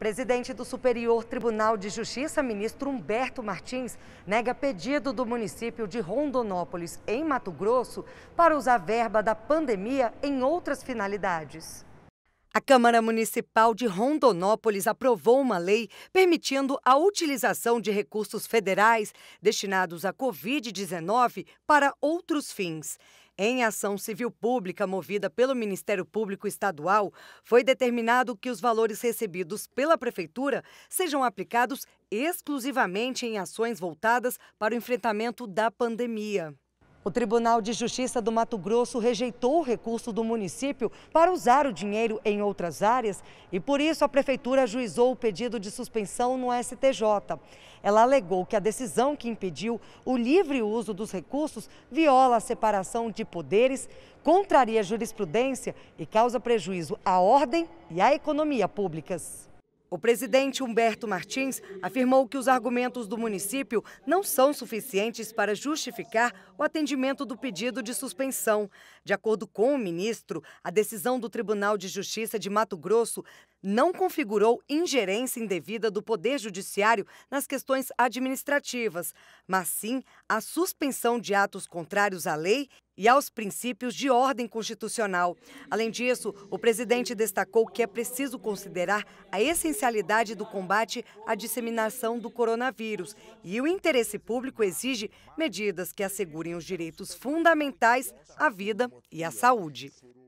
Presidente do Superior Tribunal de Justiça, ministro Humberto Martins, nega pedido do município de Rondonópolis, em Mato Grosso, para usar verba da pandemia em outras finalidades. A Câmara Municipal de Rondonópolis aprovou uma lei permitindo a utilização de recursos federais destinados à Covid-19 para outros fins. Em ação civil pública movida pelo Ministério Público Estadual, foi determinado que os valores recebidos pela Prefeitura sejam aplicados exclusivamente em ações voltadas para o enfrentamento da pandemia. O Tribunal de Justiça do Mato Grosso rejeitou o recurso do município para usar o dinheiro em outras áreas e, por isso, a Prefeitura ajuizou o pedido de suspensão no STJ. Ela alegou que a decisão que impediu o livre uso dos recursos viola a separação de poderes, contraria a jurisprudência e causa prejuízo à ordem e à economia públicas. O presidente Humberto Martins afirmou que os argumentos do município não são suficientes para justificar o atendimento do pedido de suspensão. De acordo com o ministro, a decisão do Tribunal de Justiça de Mato Grosso não configurou ingerência indevida do Poder Judiciário nas questões administrativas, mas sim a suspensão de atos contrários à lei e aos princípios de ordem constitucional. Além disso, o presidente destacou que é preciso considerar a essencialidade do combate à disseminação do coronavírus e o interesse público exige medidas que assegurem os direitos fundamentais à vida e à saúde.